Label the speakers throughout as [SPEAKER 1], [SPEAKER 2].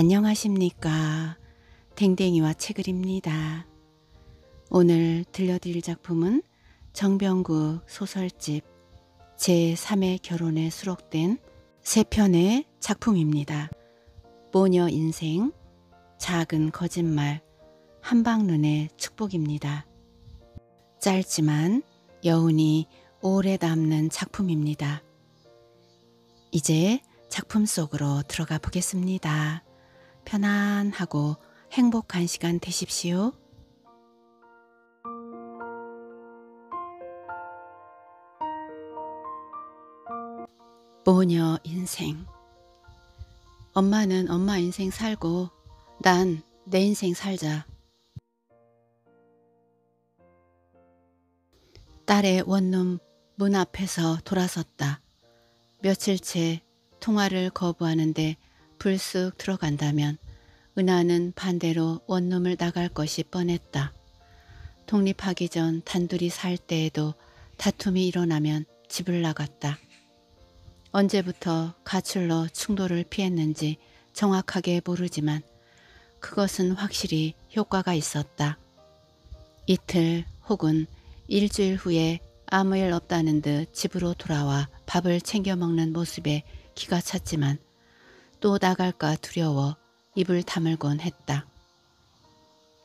[SPEAKER 1] 안녕하십니까. 댕댕이와 책을입니다. 오늘 들려드릴 작품은 정병국 소설집 제3의 결혼에 수록된 세 편의 작품입니다. 모녀 인생, 작은 거짓말, 한방눈의 축복입니다. 짧지만 여운이 오래 남는 작품입니다. 이제 작품 속으로 들어가 보겠습니다. 편안하고 행복한 시간 되십시오. 모녀 인생 엄마는 엄마 인생 살고 난 내 인생 살자. 딸의 원룸 문 앞에서 돌아섰다. 며칠째 통화를 거부하는데 불쑥 들어간다면 은하는 반대로 원룸을 나갈 것이 뻔했다. 독립하기 전 단둘이 살 때에도 다툼이 일어나면 집을 나갔다. 언제부터 가출로 충돌을 피했는지 정확하게 모르지만 그것은 확실히 효과가 있었다. 이틀 혹은 일주일 후에 아무 일 없다는 듯 집으로 돌아와 밥을 챙겨 먹는 모습에 기가 찼지만 또 나갈까 두려워 입을 다물곤 했다.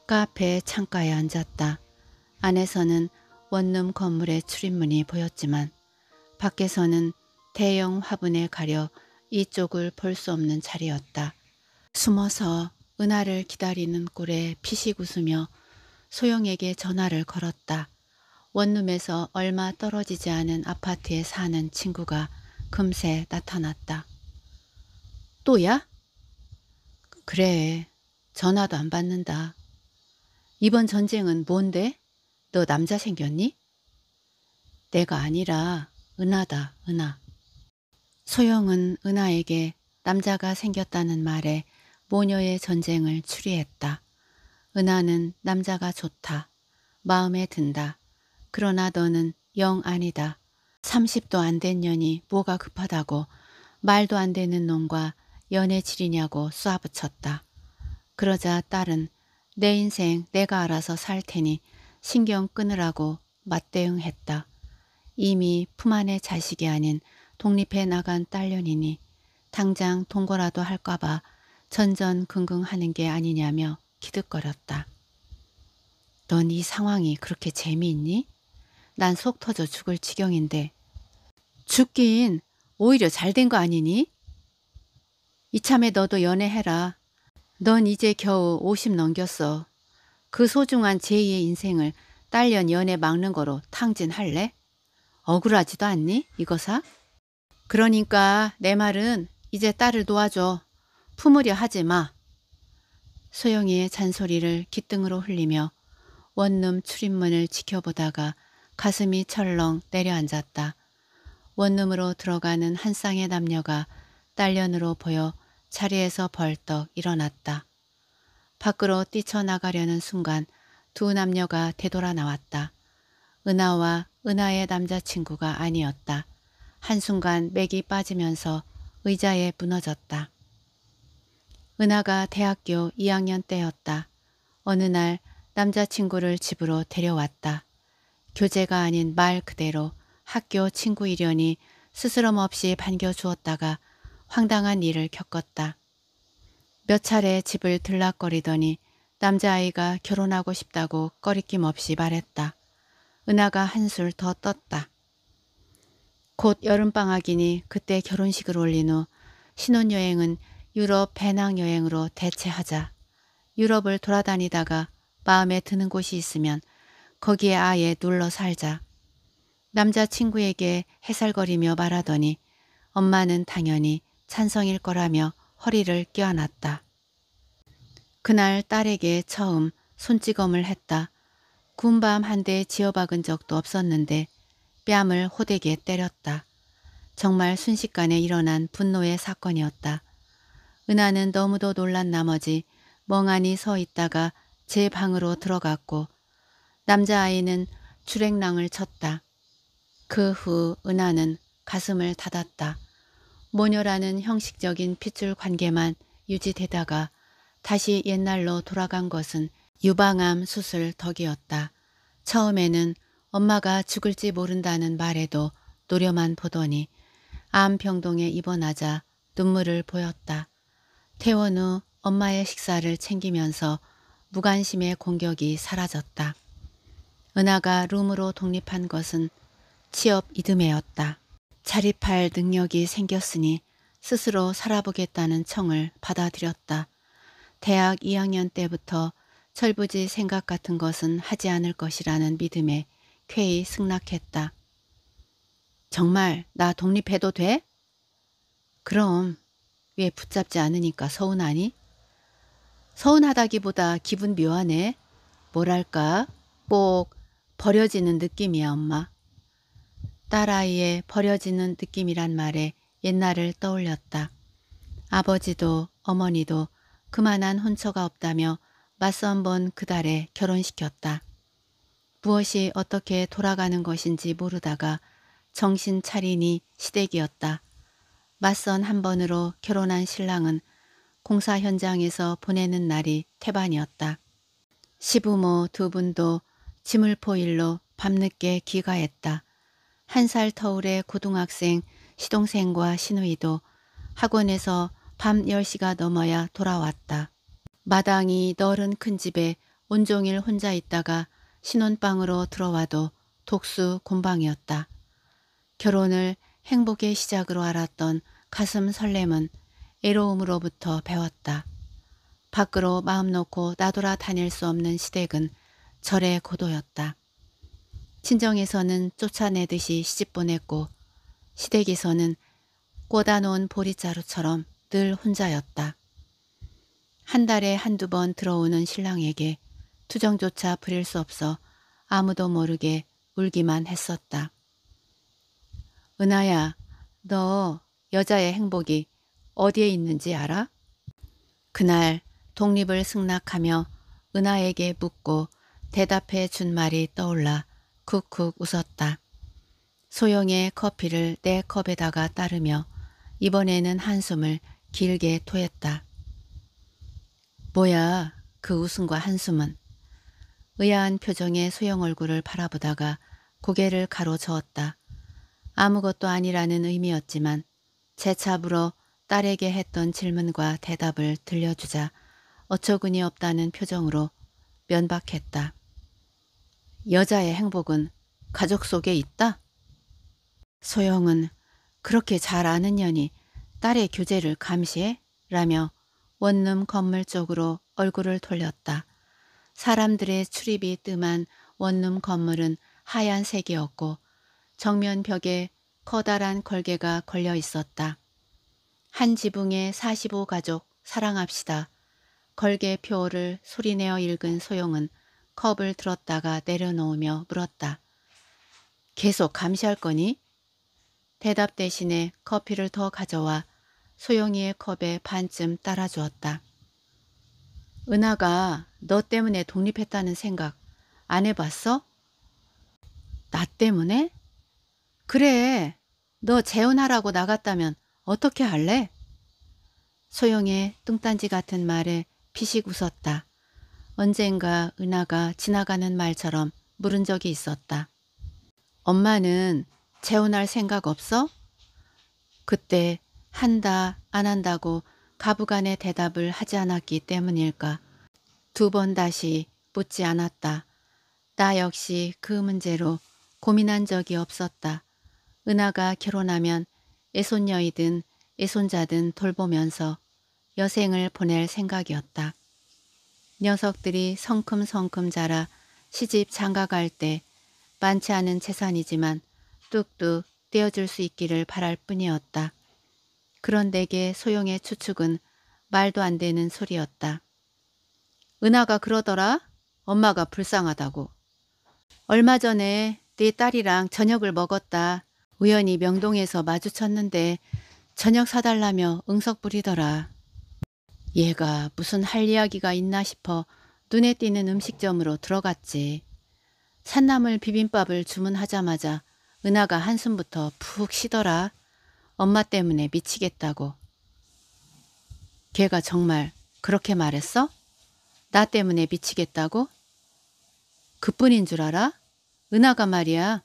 [SPEAKER 1] 카페 창가에 앉았다. 안에서는 원룸 건물의 출입문이 보였지만 밖에서는 대형 화분에 가려 이쪽을 볼 수 없는 자리였다. 숨어서 은하를 기다리는 꼴에 피식 웃으며 소영에게 전화를 걸었다. 원룸에서 얼마 떨어지지 않은 아파트에 사는 친구가 금세 나타났다. 또야? 그래. 전화도 안 받는다. 이번 전쟁은 뭔데? 너 남자 생겼니? 내가 아니라 은하다, 은하. 소영은 은하에게 남자가 생겼다는 말에 모녀의 전쟁을 추리했다. 은하는 남자가 좋다. 마음에 든다. 그러나 너는 영 아니다. 30도 안 된 년이 뭐가 급하다고 말도 안 되는 놈과 연애 질이냐고 쏴붙였다. 그러자 딸은 내 인생 내가 알아서 살 테니 신경 끊으라고 맞대응했다. 이미 품 안의 자식이 아닌 독립해 나간 딸년이니 당장 동거라도 할까봐 전전긍긍하는 게 아니냐며 기득거렸다. 넌 이 상황이 그렇게 재미있니? 난 속 터져 죽을 지경인데. 죽긴 오히려 잘 된 거 아니니? 이참에 너도 연애해라. 넌 이제 겨우 50 넘겼어. 그 소중한 제2의 인생을 딸년 연애 막는 거로 탕진할래? 억울하지도 않니? 이거사? 그러니까 내 말은 이제 딸을 도와줘 품으려 하지 마. 소영이의 잔소리를 기등으로 흘리며 원룸 출입문을 지켜보다가 가슴이 철렁 내려앉았다. 원룸으로 들어가는 한 쌍의 남녀가 딸년으로 보여 자리에서 벌떡 일어났다. 밖으로 뛰쳐나가려는 순간 두 남녀가 되돌아 나왔다. 은하와 은하의 남자친구가 아니었다. 한순간 맥이 빠지면서 의자에 무너졌다. 은하가 대학교 2학년 때였다. 어느 날 남자친구를 집으로 데려왔다. 교제가 아닌 말 그대로 학교 친구이려니 스스럼 없이 반겨주었다가 황당한 일을 겪었다. 몇 차례 집을 들락거리더니 남자아이가 결혼하고 싶다고 꺼리낌 없이 말했다. 은하가 한술 더 떴다. 곧 여름방학이니 그때 결혼식을 올린 후 신혼여행은 유럽 배낭여행으로 대체하자. 유럽을 돌아다니다가 마음에 드는 곳이 있으면 거기에 아예 눌러 살자. 남자친구에게 해살거리며 말하더니 엄마는 당연히 찬성일 거라며 허리를 껴안았다. 그날 딸에게 처음 손찌검을 했다. 군밤 한 대 지어박은 적도 없었는데 뺨을 호되게 때렸다. 정말 순식간에 일어난 분노의 사건이었다. 은하는 너무도 놀란 나머지 멍하니 서 있다가 제 방으로 들어갔고 남자아이는 출행랑을 쳤다. 그 후 은하는 가슴을 닫았다. 모녀라는 형식적인 핏줄 관계만 유지되다가 다시 옛날로 돌아간 것은 유방암 수술 덕이었다. 처음에는 엄마가 죽을지 모른다는 말에도 노려만 보더니 암병동에 입원하자 눈물을 보였다. 퇴원 후 엄마의 식사를 챙기면서 무관심의 공격이 사라졌다. 은하가 룸으로 독립한 것은 취업 이듬해였다. 자립할 능력이 생겼으니 스스로 살아보겠다는 청을 받아들였다. 대학 2학년 때부터 철부지 생각 같은 것은 하지 않을 것이라는 믿음에 쾌히 승낙했다. 정말 나 독립해도 돼? 그럼 왜 붙잡지 않으니까 서운하니? 서운하다기보다 기분 묘하네. 뭐랄까 꼭 버려지는 느낌이야 엄마. 딸아이의 버려지는 느낌이란 말에 옛날을 떠올렸다. 아버지도 어머니도 그만한 혼처가 없다며 맞선번 그달에 결혼시켰다. 무엇이 어떻게 돌아가는 것인지 모르다가 정신 차리니 시댁이었다. 맞선 한 번으로 결혼한 신랑은 공사 현장에서 보내는 날이 태반이었다. 시부모 두 분도 지물포 일로 밤늦게 귀가했다. 한살 터울의 고등학생 시동생과 시누이도 학원에서 밤 10시가 넘어야 돌아왔다. 마당이 넓은 큰 집에 온종일 혼자 있다가 신혼방으로 들어와도 독수 곤방이었다. 결혼을 행복의 시작으로 알았던 가슴 설렘은 애로움으로부터 배웠다. 밖으로 마음 놓고 나돌아 다닐 수 없는 시댁은 절의 고도였다. 친정에서는 쫓아내듯이 시집보냈고 시댁에서는 꽂아놓은 보리자루처럼 늘 혼자였다. 한 달에 한두 번 들어오는 신랑에게 투정조차 부릴 수 없어 아무도 모르게 울기만 했었다. 은하야, 너 여자의 행복이 어디에 있는지 알아? 그날 독립을 승낙하며 은하에게 묻고 대답해 준 말이 떠올라 쿡쿡 웃었다. 소영의 커피를 내 컵에다가 따르며 이번에는 한숨을 길게 토했다. 뭐야 그 웃음과 한숨은. 의아한 표정의 소영 얼굴을 바라보다가 고개를 가로저었다. 아무것도 아니라는 의미였지만 재차 불어 딸에게 했던 질문과 대답을 들려주자 어처구니 없다는 표정으로 면박했다. 여자의 행복은 가족 속에 있다? 소영은 그렇게 잘 아는 년이 딸의 교제를 감시해? 라며 원룸 건물 쪽으로 얼굴을 돌렸다. 사람들의 출입이 뜸한 원룸 건물은 하얀색이었고 정면 벽에 커다란 걸개가 걸려 있었다. 한 지붕에 45가족 사랑합시다. 걸개 표를 어 소리내어 읽은 소영은 컵을 들었다가 내려놓으며 물었다. 계속 감시할 거니? 대답 대신에 커피를 더 가져와 소영이의 컵에 반쯤 따라주었다. 은하가 너 때문에 독립했다는 생각 안 해봤어? 나 때문에? 그래, 너 재혼하라고 나갔다면 어떻게 할래? 소영의 뚱딴지 같은 말에 피식 웃었다. 언젠가 은하가 지나가는 말처럼 물은 적이 있었다. 엄마는 재혼할 생각 없어? 그때 한다 안 한다고 가부간의 대답을 하지 않았기 때문일까. 두 번 다시 묻지 않았다. 나 역시 그 문제로 고민한 적이 없었다. 은하가 결혼하면 애손녀이든 애손자든 돌보면서 여생을 보낼 생각이었다. 녀석들이 성큼성큼 자라 시집 장가갈 때 많지 않은 재산이지만 뚝뚝 떼어줄 수 있기를 바랄 뿐이었다. 그런 데게 소영의 추측은 말도 안 되는 소리였다. 은하가 그러더라? 엄마가 불쌍하다고. 얼마 전에 네 딸이랑 저녁을 먹었다. 우연히 명동에서 마주쳤는데 저녁 사달라며 응석 부리더라. 얘가 무슨 할 이야기가 있나 싶어 눈에 띄는 음식점으로 들어갔지. 산나물 비빔밥을 주문하자마자 은하가 한숨부터 푹 쉬더라. 엄마 때문에 미치겠다고. 걔가 정말 그렇게 말했어? 나 때문에 미치겠다고? 그뿐인 줄 알아? 은하가 말이야.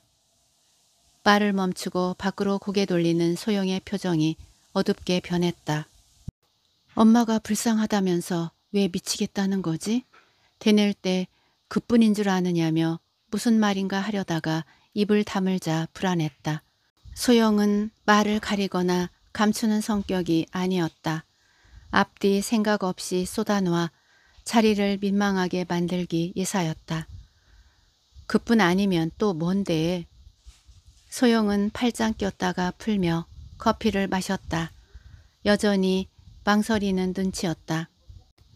[SPEAKER 1] 말을 멈추고 밖으로 고개 돌리는 소영의 표정이 어둡게 변했다. 엄마가 불쌍하다면서 왜 미치겠다는 거지? 되낼때 그뿐인 줄 아느냐며 무슨 말인가 하려다가 입을 다물자 불안했다. 소영은 말을 가리거나 감추는 성격이 아니었다. 앞뒤 생각 없이 쏟아놓아 자리를 민망하게 만들기 예사였다. 그뿐 아니면 또 뭔데? 소영은 팔짱 꼈다가 풀며 커피를 마셨다. 여전히 망설이는 눈치였다.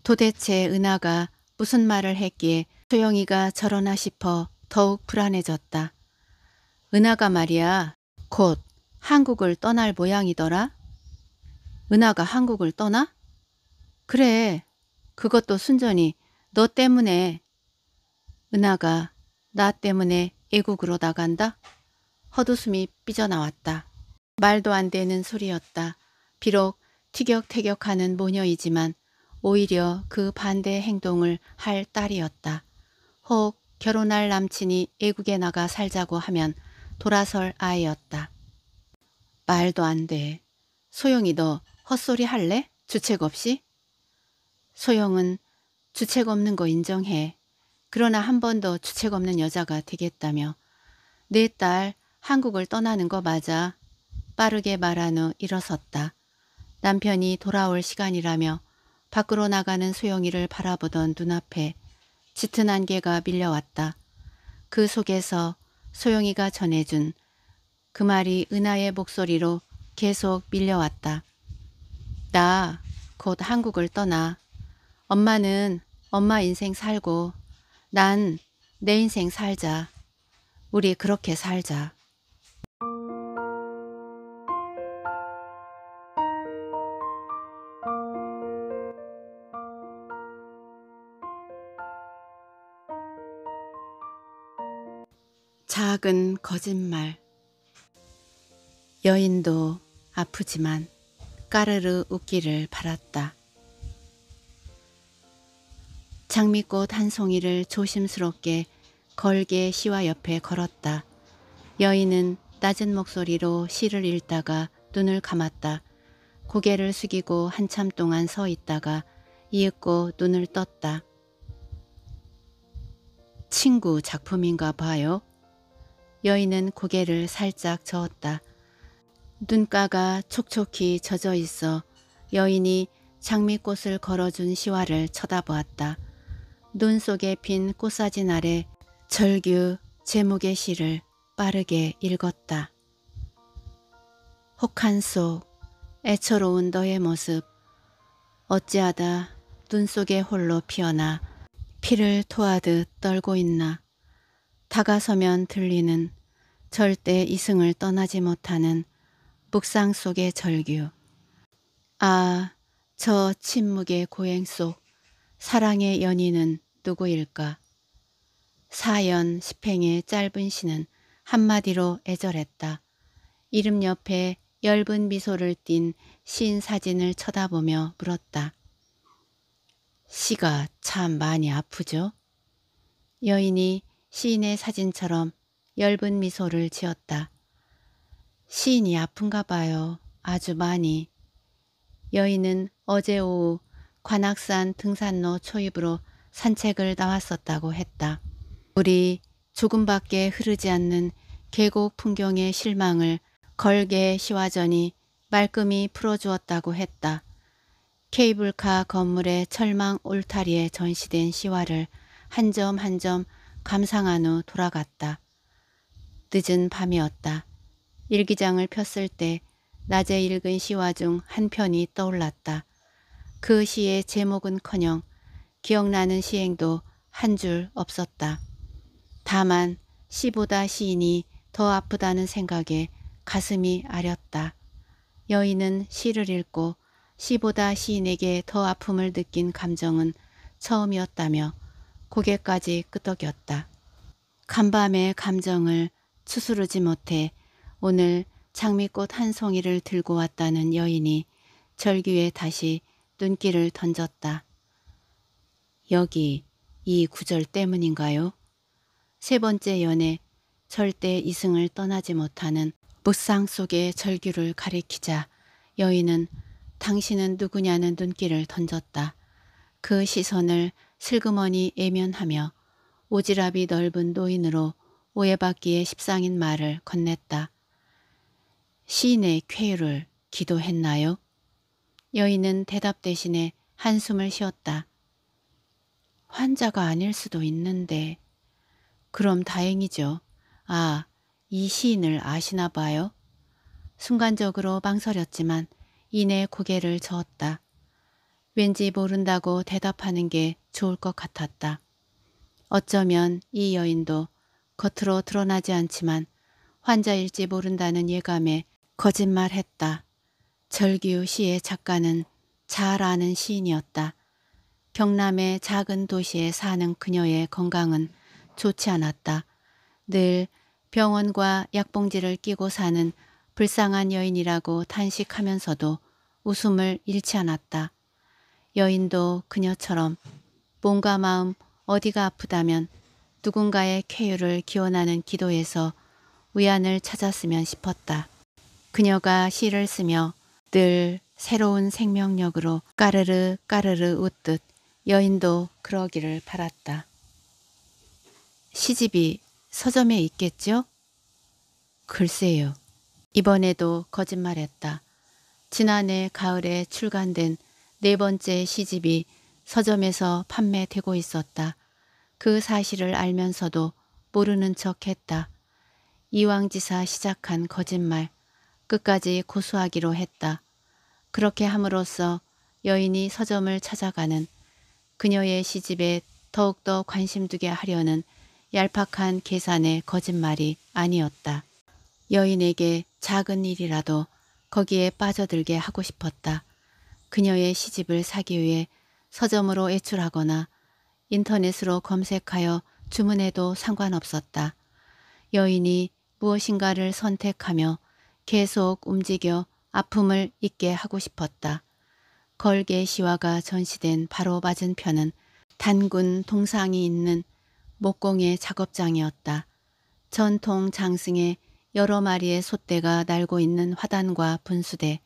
[SPEAKER 1] 도대체 은하가 무슨 말을 했기에 소영이가 저러나 싶어 더욱 불안해졌다. 은하가 말이야 곧 한국을 떠날 모양이더라? 은하가 한국을 떠나? 그래 그것도 순전히 너 때문에 은하가 나 때문에 애국으로 나간다? 헛웃음이 삐져나왔다. 말도 안 되는 소리였다. 비록 티격태격하는 모녀이지만 오히려 그 반대 행동을 할 딸이었다. 혹 결혼할 남친이 외국에 나가 살자고 하면 돌아설 아이였다. 말도 안 돼. 소영이 너 헛소리 할래? 주책 없이? 소영은 주책 없는 거 인정해. 그러나 한 번 더 주책 없는 여자가 되겠다며 내 딸 한국을 떠나는 거 맞아. 빠르게 말한 후 일어섰다. 남편이 돌아올 시간이라며 밖으로 나가는 소영이를 바라보던 눈앞에 짙은 안개가 밀려왔다. 그 속에서 소영이가 전해준 그 말이 은하의 목소리로 계속 밀려왔다. 나 곧 한국을 떠나. 엄마는 엄마 인생 살고 난 내 인생 살자. 우리 그렇게 살자. 작은 거짓말 여인도 아프지만 까르르 웃기를 바랐다. 장미꽃 한 송이를 조심스럽게 걸개 시와 옆에 걸었다. 여인은 낮은 목소리로 시를 읽다가 눈을 감았다. 고개를 숙이고 한참 동안 서 있다가 이윽고 눈을 떴다. 친구 작품인가 봐요. 여인은 고개를 살짝 저었다. 눈가가 촉촉히 젖어 있어 여인이 장미꽃을 걸어준 시화를 쳐다보았다. 눈 속에 핀 꽃사진 아래 절규 제목의 시를 빠르게 읽었다. 혹한 속 애처로운 너의 모습 어찌하다 눈 속에 홀로 피어나 피를 토하듯 떨고 있나 다가서면 들리는 절대 이승을 떠나지 못하는 북상 속의 절규. 아, 저 침묵의 고행 속 사랑의 연인은 누구일까? 사연 1 0행의 짧은 시는 한마디로 애절했다. 이름 옆에 엷은 미소를 띤 신 사진을 쳐다보며 물었다. 시가 참 많이 아프죠? 여인이 시인의 사진처럼 엷은 미소를 지었다. 시인이 아픈가 봐요. 아주 많이. 여인은 어제 오후 관악산 등산로 초입으로 산책을 나왔었다고 했다. 우리 조금밖에 흐르지 않는 계곡 풍경의 실망을 걸개 시화전이 말끔히 풀어주었다고 했다. 케이블카 건물의 철망 울타리에 전시된 시화를 한 점 한 점 감상한 후 돌아갔다. 늦은 밤이었다. 일기장을 폈을 때 낮에 읽은 시화중한 편이 떠올랐다. 그 시의 제목은커녕 기억나는 시행도 한 줄 없었다. 다만 시보다 시인이 더 아프다는 생각에 가슴이 아렸다. 여인은 시를 읽고 시보다 시인에게 더 아픔을 느낀 감정은 처음이었다며 고개까지 끄덕였다. 간밤의 감정을 추스르지 못해 오늘 장미꽃 한 송이를 들고 왔다는 여인이 절규에 다시 눈길을 던졌다. 여기 이 구절 때문인가요? 세 번째 연애 절대 이승을 떠나지 못하는 무쌍 속의 절규를 가리키자 여인은 당신은 누구냐는 눈길을 던졌다. 그 시선을 슬그머니 애면하며 오지랖이 넓은 노인으로 오해받기에 십상인 말을 건넸다. 시인의 쾌유를 기도했나요? 여인은 대답 대신에 한숨을 쉬었다. 환자가 아닐 수도 있는데 그럼 다행이죠. 아, 이 시인을 아시나 봐요? 순간적으로 망설였지만 이내 고개를 저었다. 왠지 모른다고 대답하는 게 좋을 것 같았다. 어쩌면 이 여인도 겉으로 드러나지 않지만 환자일지 모른다는 예감에 거짓말했다. 절규 시의 작가는 잘 아는 시인이었다. 경남의 작은 도시에 사는 그녀의 건강은 좋지 않았다. 늘 병원과 약봉지를 끼고 사는 불쌍한 여인이라고 탄식하면서도 웃음을 잃지 않았다. 여인도 그녀처럼 몸과 마음 어디가 아프다면 누군가의 쾌유를 기원하는 기도에서 위안을 찾았으면 싶었다. 그녀가 시를 쓰며 늘 새로운 생명력으로 까르르 까르르 웃듯 여인도 그러기를 바랐다. 시집이 서점에 있겠죠? 글쎄요. 이번에도 거짓말했다. 지난해 가을에 출간된 네 번째 시집이 서점에서 판매되고 있었다. 그 사실을 알면서도 모르는 척 했다. 이왕지사 시작한 거짓말 끝까지 고수하기로 했다. 그렇게 함으로써 여인이 서점을 찾아가는 그녀의 시집에 더욱더 관심 두게 하려는 얄팍한 계산의 거짓말이 아니었다. 여인에게 작은 일이라도 거기에 빠져들게 하고 싶었다. 그녀의 시집을 사기 위해 서점으로 애출하거나 인터넷으로 검색하여 주문해도 상관없었다. 여인이 무엇인가를 선택하며 계속 움직여 아픔을 잊게 하고 싶었다. 걸개 시화가 전시된 바로 맞은편은 단군 동상이 있는 목공의 작업장이었다. 전통 장승에 여러 마리의 소떼가 날고 있는 화단과 분수대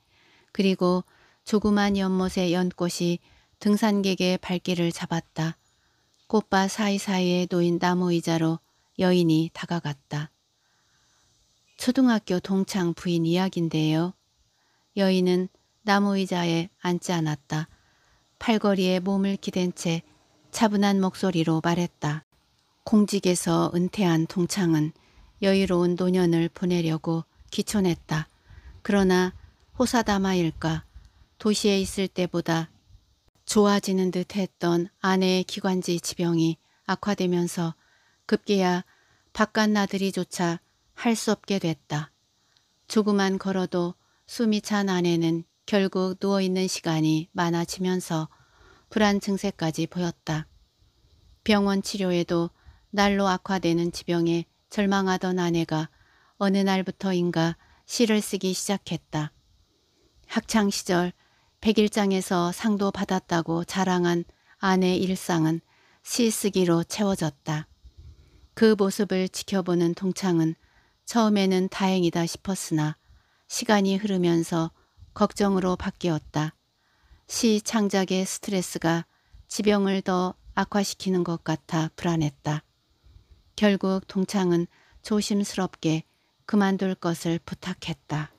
[SPEAKER 1] 그리고 조그만 연못의 연꽃이 등산객의 발길을 잡았다. 꽃밭 사이사이에 놓인 나무 의자로 여인이 다가갔다. 초등학교 동창 부인 이야기인데요. 여인은 나무 의자에 앉지 않았다. 팔걸이에 몸을 기댄 채 차분한 목소리로 말했다. 공직에서 은퇴한 동창은 여유로운 노년을 보내려고 기촌했다. 그러나 호사다마일까 도시에 있을 때보다 좋아지는 듯 했던 아내의 기관지 지병이 악화되면서 급기야 바깥 나들이조차 할 수 없게 됐다. 조그만 걸어도 숨이 찬 아내는 결국 누워있는 시간이 많아지면서 불안 증세까지 보였다. 병원 치료에도 날로 악화되는 지병에 절망하던 아내가 어느 날부터인가 시를 쓰기 시작했다. 학창시절 백일장에서 상도 받았다고 자랑한 아내 일상은 시쓰기로 채워졌다. 그 모습을 지켜보는 동창은 처음에는 다행이다 싶었으나 시간이 흐르면서 걱정으로 바뀌었다. 시 창작의 스트레스가 지병을 더 악화시키는 것 같아 불안했다. 결국 동창은 조심스럽게 그만둘 것을 부탁했다.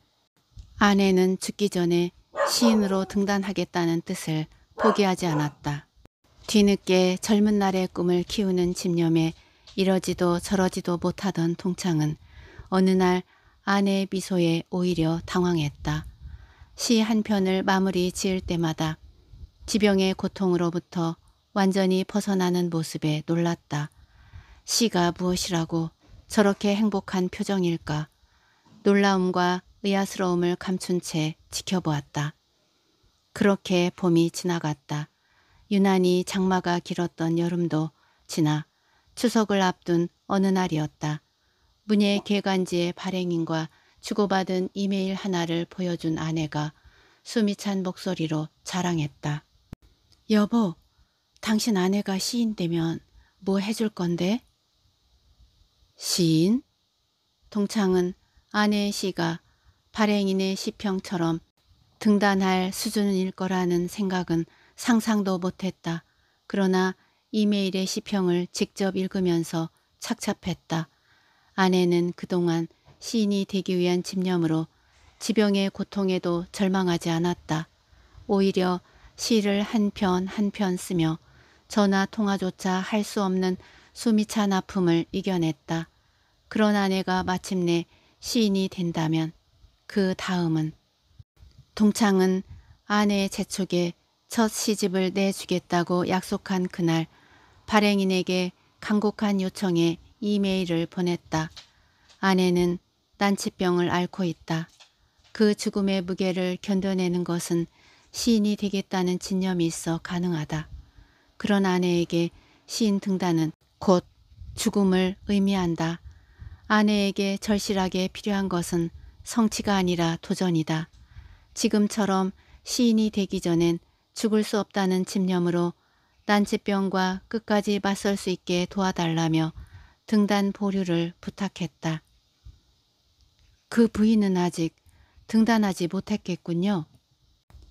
[SPEAKER 1] 아내는 죽기 전에 시인으로 등단하겠다는 뜻을 포기하지 않았다. 뒤늦게 젊은 날의 꿈을 키우는 집념에 이러지도 저러지도 못하던 동창은 어느 날 아내의 미소에 오히려 당황했다. 시 한 편을 마무리 지을 때마다 지병의 고통으로부터 완전히 벗어나는 모습에 놀랐다. 시가 무엇이라고 저렇게 행복한 표정일까? 놀라움과 의아스러움을 감춘 채 지켜보았다. 그렇게 봄이 지나갔다. 유난히 장마가 길었던 여름도 지나 추석을 앞둔 어느 날이었다. 문예 개간지의 발행인과 주고받은 이메일 하나를 보여준 아내가 숨이 찬 목소리로 자랑했다. 여보, 당신 아내가 시인 되면 뭐 해줄 건데? 시인? 동창은 아내의 시가 발행인의 시평처럼 등단할 수준일 거라는 생각은 상상도 못했다. 그러나 이메일의 시평을 직접 읽으면서 착잡했다. 아내는 그동안 시인이 되기 위한 집념으로 지병의 고통에도 절망하지 않았다. 오히려 시를 한 편 한 편 쓰며 전화 통화조차 할 수 없는 숨이 찬 아픔을 이겨냈다. 그런 아내가 마침내 시인이 된다면 그 다음은 동창은 아내의 재촉에 첫 시집을 내주겠다고 약속한 그날 발행인에게 간곡한 요청에 이메일을 보냈다. 아내는 난치병을 앓고 있다. 그 죽음의 무게를 견뎌내는 것은 시인이 되겠다는 진념이 있어 가능하다. 그런 아내에게 시인 등단은 곧 죽음을 의미한다. 아내에게 절실하게 필요한 것은 성취가 아니라 도전이다. 지금처럼 시인이 되기 전엔 죽을 수 없다는 집념으로 난치병과 끝까지 맞설 수 있게 도와달라며 등단 보류를 부탁했다. 그 부인은 아직 등단하지 못했겠군요.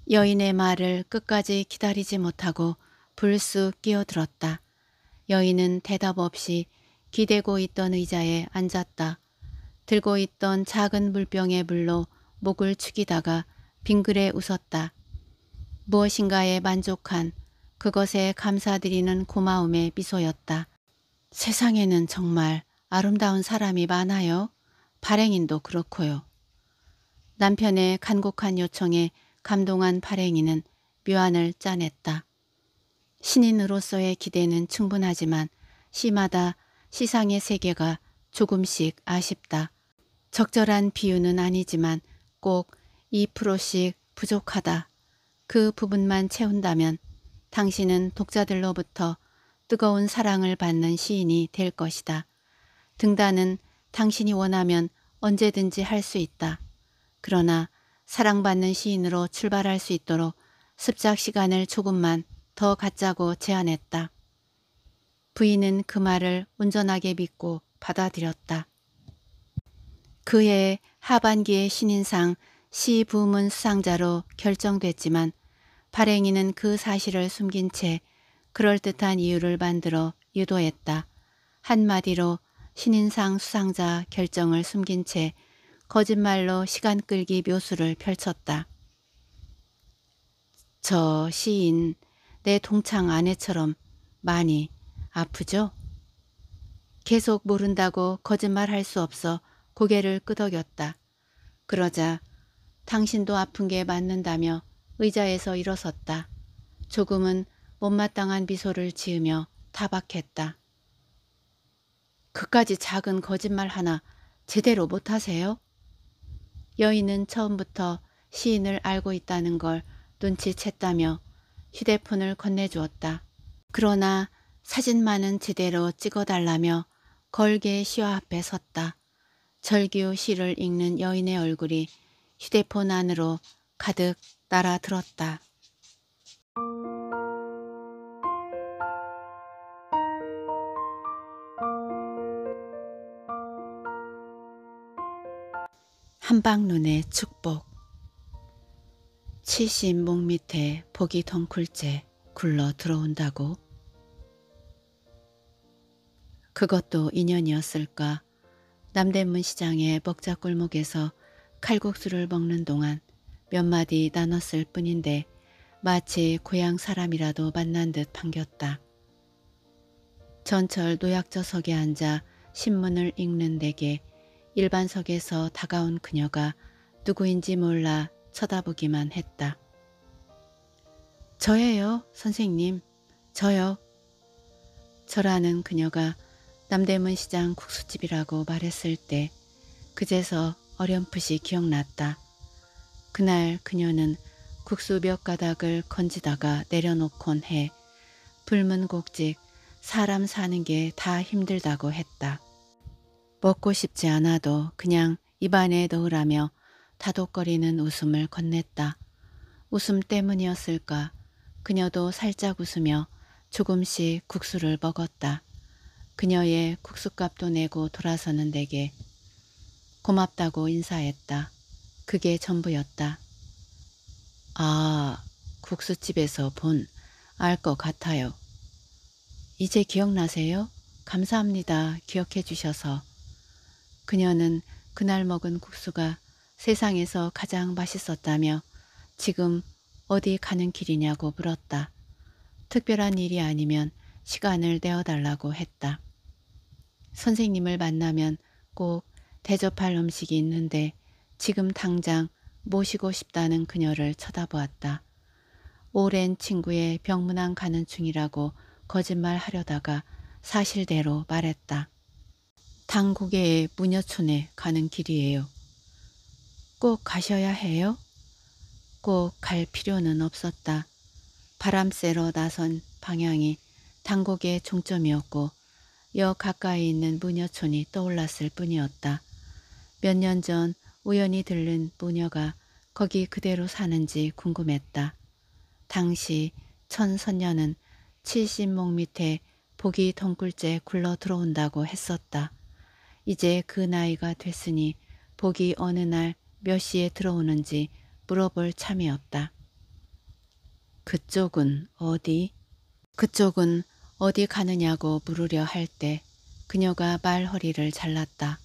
[SPEAKER 1] 여인의 말을 끝까지 기다리지 못하고 불쑥 끼어들었다. 여인은 대답 없이 기대고 있던 의자에 앉았다. 들고 있던 작은 물병의 물로 목을 축이다가 빙그레 웃었다. 무엇인가에 만족한 그것에 감사드리는 고마움의 미소였다. 세상에는 정말 아름다운 사람이 많아요. 발행인도 그렇고요. 남편의 간곡한 요청에 감동한 발행인은 묘안을 짜냈다. 신인으로서의 기대는 충분하지만 시마다 시상의 세계가 조금씩 아쉽다. 적절한 비유는 아니지만 꼭 2%씩 부족하다. 그 부분만 채운다면 당신은 독자들로부터 뜨거운 사랑을 받는 시인이 될 것이다. 등단은 당신이 원하면 언제든지 할 수 있다. 그러나 사랑받는 시인으로 출발할 수 있도록 습작 시간을 조금만 더 갖자고 제안했다. 부인은 그 말을 온전하게 믿고 받아들였다. 그해 하반기의 신인상 시 부문 수상자로 결정됐지만 발행인은 그 사실을 숨긴 채 그럴듯한 이유를 만들어 유도했다. 한마디로 신인상 수상자 결정을 숨긴 채 거짓말로 시간 끌기 묘수를 펼쳤다. 저 시인 내 동창 아내처럼 많이 아프죠? 계속 모른다고 거짓말할 수 없어 고개를 끄덕였다. 그러자 당신도 아픈 게 맞는다며 의자에서 일어섰다. 조금은 못마땅한 미소를 지으며 타박했다. 그까지 작은 거짓말 하나 제대로 못하세요? 여인은 처음부터 시인을 알고 있다는 걸 눈치챘다며 휴대폰을 건네주었다. 그러나 사진만은 제대로 찍어달라며 걸개 의 시와 앞에 섰다. 절규 시를 읽는 여인의 얼굴이 휴대폰 안으로 가득 따라 들었다. 한방눈의 축복 치신 목 밑에 보기 덩굴째 굴러 들어온다고? 그것도 인연이었을까? 남대문 시장의 먹자 골목에서 칼국수를 먹는 동안 몇 마디 나눴을 뿐인데 마치 고향 사람이라도 만난 듯 반겼다. 전철 노약자석에 앉아 신문을 읽는 내게 일반석에서 다가온 그녀가 누구인지 몰라 쳐다보기만 했다. 저예요, 선생님. 저요. 저라는 그녀가 남대문 시장 국수집이라고 말했을 때 그제서 어렴풋이 기억났다. 그날 그녀는 국수 몇 가닥을 건지다가 내려놓곤 해 불문곡직 사람 사는 게 다 힘들다고 했다. 먹고 싶지 않아도 그냥 입안에 넣으라며 다독거리는 웃음을 건넸다. 웃음 때문이었을까 그녀도 살짝 웃으며 조금씩 국수를 먹었다. 그녀의 국수값도 내고 돌아서는 내게 고맙다고 인사했다. 그게 전부였다. 아, 국수집에서 본 알 것 같아요. 이제 기억나세요? 감사합니다. 기억해 주셔서. 그녀는 그날 먹은 국수가 세상에서 가장 맛있었다며 지금 어디 가는 길이냐고 물었다. 특별한 일이 아니면 시간을 내어달라고 했다. 선생님을 만나면 꼭 대접할 음식이 있는데 지금 당장 모시고 싶다는 그녀를 쳐다보았다. 오랜 친구의 병문안 가는 중이라고 거짓말하려다가 사실대로 말했다. 당국의 무녀촌에 가는 길이에요. 꼭 가셔야 해요? 꼭 갈 필요는 없었다. 바람 쐬러 나선 방향이 당국의 종점이었고 역 가까이 있는 무녀촌이 떠올랐을 뿐이었다. 몇년전 우연히 들른 모녀가 거기 그대로 사는지 궁금했다. 당시 천선녀는 칠십목 밑에 복이 덩굴째 굴러 들어온다고 했었다. 이제 그 나이가 됐으니 복이 어느 날 몇 시에 들어오는지 물어볼 참이었다. 그쪽은 어디? 그쪽은 어디 가느냐고 물으려 할 때 그녀가 말허리를 잘랐다.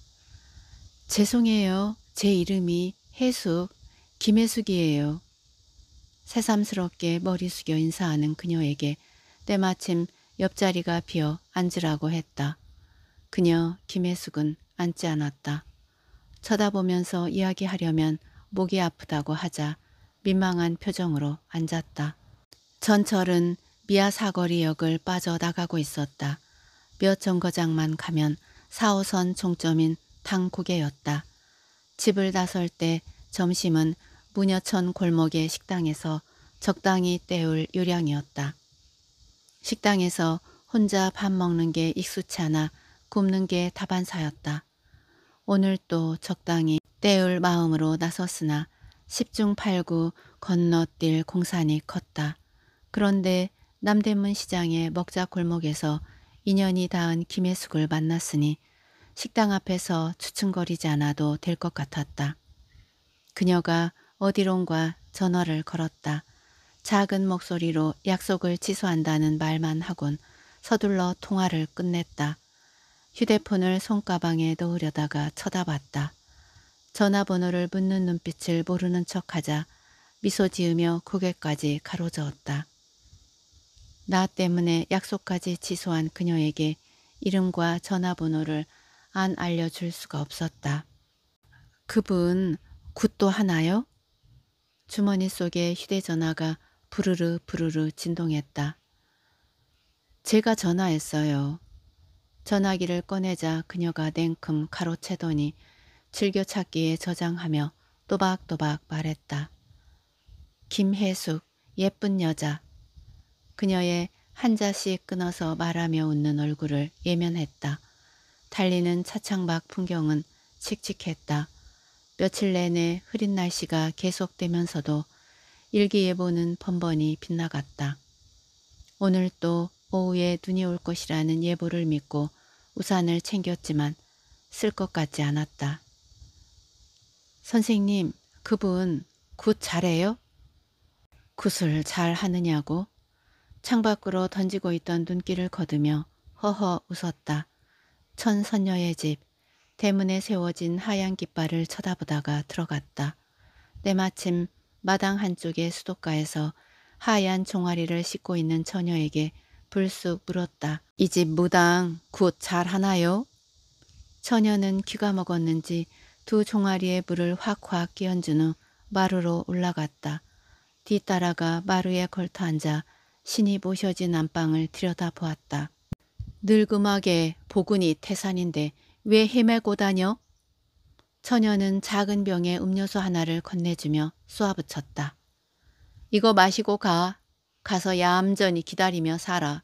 [SPEAKER 1] 죄송해요. 제 이름이 해숙, 김혜숙이에요 새삼스럽게 머리 숙여 인사하는 그녀에게 때마침 옆자리가 비어 앉으라고 했다. 그녀 김혜숙은 앉지 않았다. 쳐다보면서 이야기하려면 목이 아프다고 하자 민망한 표정으로 앉았다. 전철은 미아 사거리역을 빠져나가고 있었다. 몇 정거장만 가면 4호선 종점인 당국에였다 집을 나설 때 점심은 무녀천 골목의 식당에서 적당히 때울 요량이었다. 식당에서 혼자 밥 먹는 게익숙치않아굶는게 다반사였다. 오늘 또 적당히 때울 마음으로 나섰으나 십중팔구 건너뛸 공산이 컸다. 그런데 남대문 시장의 먹자 골목에서 인연이 닿은 김혜숙을 만났으니 식당 앞에서 추측거리지 않아도 될 것 같았다. 그녀가 어디론가 전화를 걸었다. 작은 목소리로 약속을 취소한다는 말만 하곤 서둘러 통화를 끝냈다. 휴대폰을 손가방에 넣으려다가 쳐다봤다. 전화번호를 묻는 눈빛을 모르는 척하자 미소 지으며 고개까지 가로저었다. 나 때문에 약속까지 취소한 그녀에게 이름과 전화번호를 안 알려줄 수가 없었다. 그분 굿도 하나요? 주머니 속에 휴대전화가 부르르 부르르 진동했다. 제가 전화했어요. 전화기를 꺼내자 그녀가 냉큼 가로채더니 즐겨찾기에 저장하며 또박또박 말했다. 김혜숙, 예쁜 여자. 그녀의 한자씩 끊어서 말하며 웃는 얼굴을 예면했다. 달리는 차창밖 풍경은 칙칙했다. 며칠 내내 흐린 날씨가 계속되면서도 일기예보는 번번이 빗나갔다. 오늘 또 오후에 눈이 올 것이라는 예보를 믿고 우산을 챙겼지만 쓸 것 같지 않았다. 선생님, 그분 굿 잘해요? 굿을 잘 하느냐고? 창밖으로 던지고 있던 눈길을 거두며 허허 웃었다. 천선녀의 집 대문에 세워진 하얀 깃발을 쳐다보다가 들어갔다. 때마침 마당 한쪽의 수도가에서 하얀 종아리를 씻고 있는 처녀에게 불쑥 물었다. 이 집 무당 곧잘 하나요? 처녀는 귀가 먹었는지 두 종아리에 물을 확확 끼얹은 후 마루로 올라갔다. 뒤따라가 마루에 걸터앉아 신이 모셔진 안방을 들여다보았다. 늙음하게 보근이 태산인데 왜 헤매고 다녀? 처녀는 작은 병에 음료수 하나를 건네주며 쏘아붙였다. 이거 마시고 가. 가서 얌전히 기다리며 살아.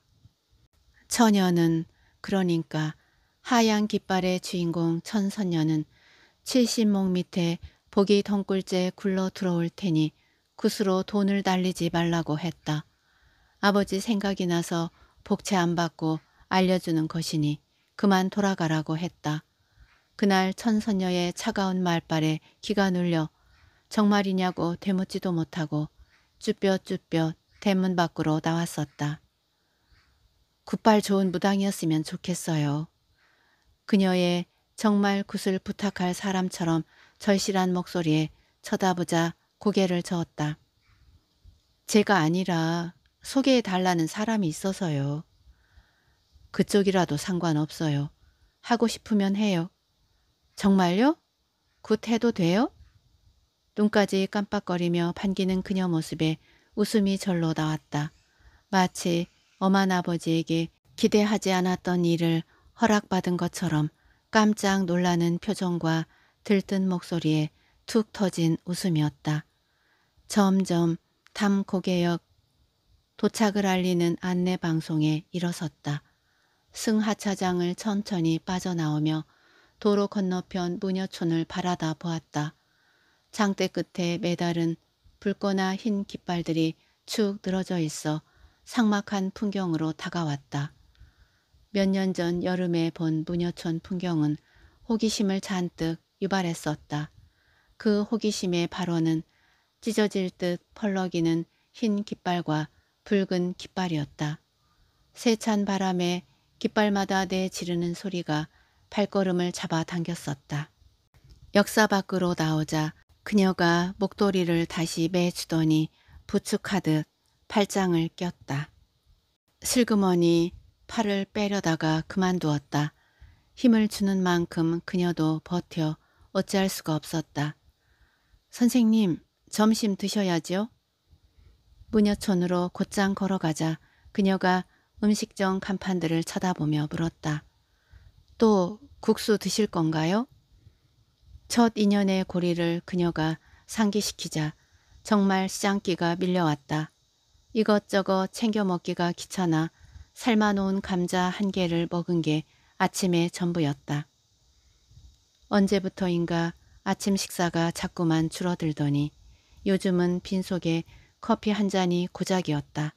[SPEAKER 1] 처녀는 그러니까 하얀 깃발의 주인공 천선녀는 칠십목 밑에 복이 덩굴째 굴러 들어올 테니 굿으로 돈을 달리지 말라고 했다. 아버지 생각이 나서 복채 안 받고 알려주는 것이니 그만 돌아가라고 했다. 그날 천선녀의 차가운 말발에 기가 눌려 정말이냐고 되묻지도 못하고 쭈뼛쭈뼛 대문 밖으로 나왔었다. 굿발 좋은 무당이었으면 좋겠어요. 그녀의 정말 굿을 부탁할 사람처럼 절실한 목소리에 쳐다보자 고개를 저었다. 제가 아니라 소개해달라는 사람이 있어서요. 그쪽이라도 상관없어요. 하고 싶으면 해요. 정말요? 굿 해도 돼요? 눈까지 깜빡거리며 반기는 그녀 모습에 웃음이 절로 나왔다. 마치 엄한 아버지에게 기대하지 않았던 일을 허락받은 것처럼 깜짝 놀라는 표정과 들뜬 목소리에 툭 터진 웃음이었다. 점점 담고개역 도착을 알리는 안내 방송에 일어섰다. 승하차장을 천천히 빠져나오며 도로 건너편 무녀촌을 바라다 보았다. 장대 끝에 매달은 붉거나 흰 깃발들이 축 늘어져 있어 상막한 풍경으로 다가왔다. 몇 년 전 여름에 본 무녀촌 풍경은 호기심을 잔뜩 유발했었다. 그 호기심의 발언은 찢어질 듯 펄럭이는 흰 깃발과 붉은 깃발이었다. 세찬 바람에 깃발마다 내 지르는 소리가 발걸음을 잡아당겼었다. 역사 밖으로 나오자 그녀가 목도리를 다시 매주더니 부축하듯 팔짱을 꼈다. 슬그머니 팔을 빼려다가 그만두었다. 힘을 주는 만큼 그녀도 버텨 어찌할 수가 없었다. 선생님, 점심 드셔야지요? 무녀촌으로 곧장 걸어가자 그녀가 음식점 간판들을 쳐다보며 물었다. 또 국수 드실 건가요? 첫 인연의 고리를 그녀가 상기시키자 정말 시장기가 밀려왔다. 이것저것 챙겨 먹기가 귀찮아 삶아놓은 감자 한 개를 먹은 게아침에 전부였다. 언제부터인가 아침 식사가 자꾸만 줄어들더니 요즘은 빈속에 커피 한 잔이 고작이었다.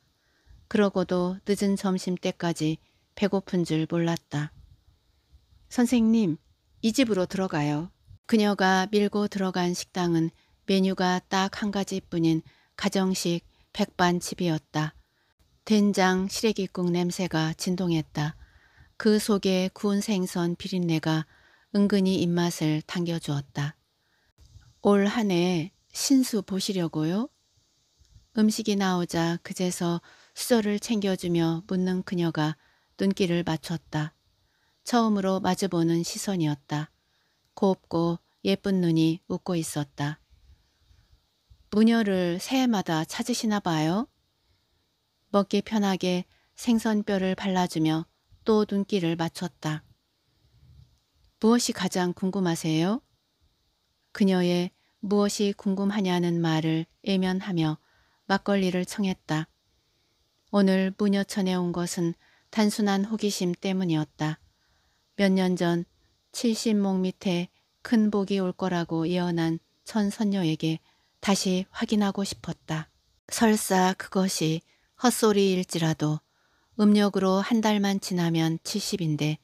[SPEAKER 1] 그러고도 늦은 점심때까지 배고픈 줄 몰랐다. 선생님, 이 집으로 들어가요. 그녀가 밀고 들어간 식당은 메뉴가 딱 한 가지뿐인 가정식 백반집이었다. 된장 시래기국 냄새가 진동했다. 그 속에 구운 생선 비린내가 은근히 입맛을 당겨주었다. 올 한 해 신수 보시려고요? 음식이 나오자 그제서 수저를 챙겨주며 묻는 그녀가 눈길을 맞췄다. 처음으로 마주보는 시선이었다. 곱고 예쁜 눈이 웃고 있었다. 무녀를 새해마다 찾으시나 봐요? 먹기 편하게 생선뼈를 발라주며 또 눈길을 맞췄다. 무엇이 가장 궁금하세요? 그녀의 무엇이 궁금하냐는 말을 예면하며 막걸리를 청했다. 오늘 무녀천에 온 것은 단순한 호기심 때문이었다. 몇 년 전 70목 밑에 큰 복이 올 거라고 예언한 천선녀에게 다시 확인하고 싶었다. 설사 그것이 헛소리일지라도 음력으로 한 달만 지나면 70인데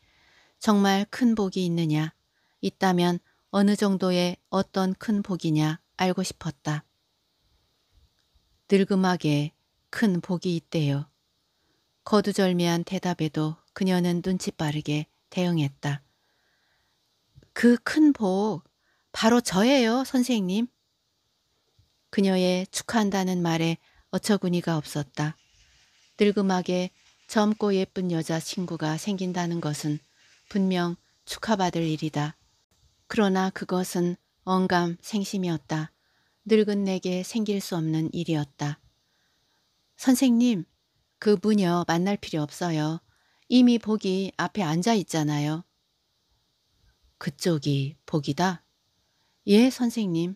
[SPEAKER 1] 정말 큰 복이 있느냐, 있다면 어느 정도의 어떤 큰 복이냐 알고 싶었다. 늙음하게 큰 복이 있대요. 거두절미한 대답에도 그녀는 눈치 빠르게 대응했다. 그 큰 복, 바로 저예요, 선생님. 그녀의 축하한다는 말에 어처구니가 없었다. 늙음하게 젊고 예쁜 여자 친구가 생긴다는 것은 분명 축하받을 일이다. 그러나 그것은 언감 생심이었다. 늙은 내게 생길 수 없는 일이었다. 선생님, 그 무녀 만날 필요 없어요. 이미 복이 앞에 앉아 있잖아요. 그쪽이 복이다? 예, 선생님.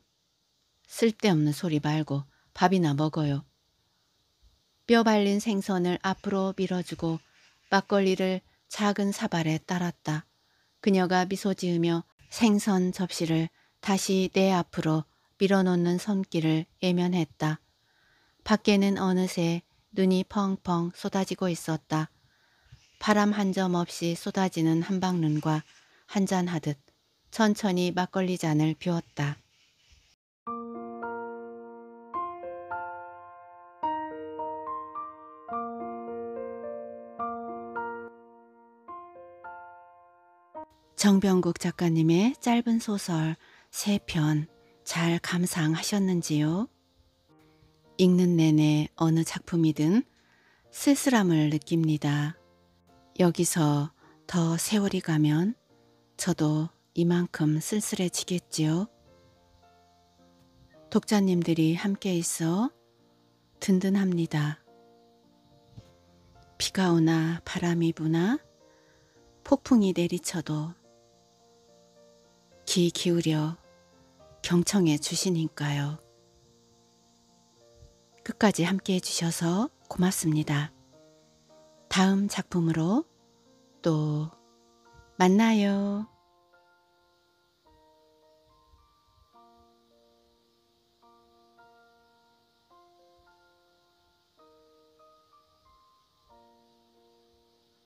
[SPEAKER 1] 쓸데없는 소리 말고 밥이나 먹어요. 뼈 발린 생선을 앞으로 밀어주고 막걸리를 작은 사발에 따랐다. 그녀가 미소 지으며 생선 접시를 다시 내 앞으로 밀어놓는 손길을 예면했다. 밖에는 어느새 눈이 펑펑 쏟아지고 있었다. 바람 한 점 없이 쏟아지는 한방눈과 한잔하듯 천천히 막걸리 잔을 비웠다. 정병국 작가님의 짧은 소설 세 편 잘 감상하셨는지요? 읽는 내내 어느 작품이든 쓸쓸함을 느낍니다. 여기서 더 세월이 가면 저도 이만큼 쓸쓸해지겠지요. 독자님들이 함께 있어 든든합니다. 비가 오나 바람이 부나 폭풍이 내리쳐도 귀 기울여 경청해 주시니까요. 끝까지 함께 해주셔서 고맙습니다. 다음 작품으로 또 만나요.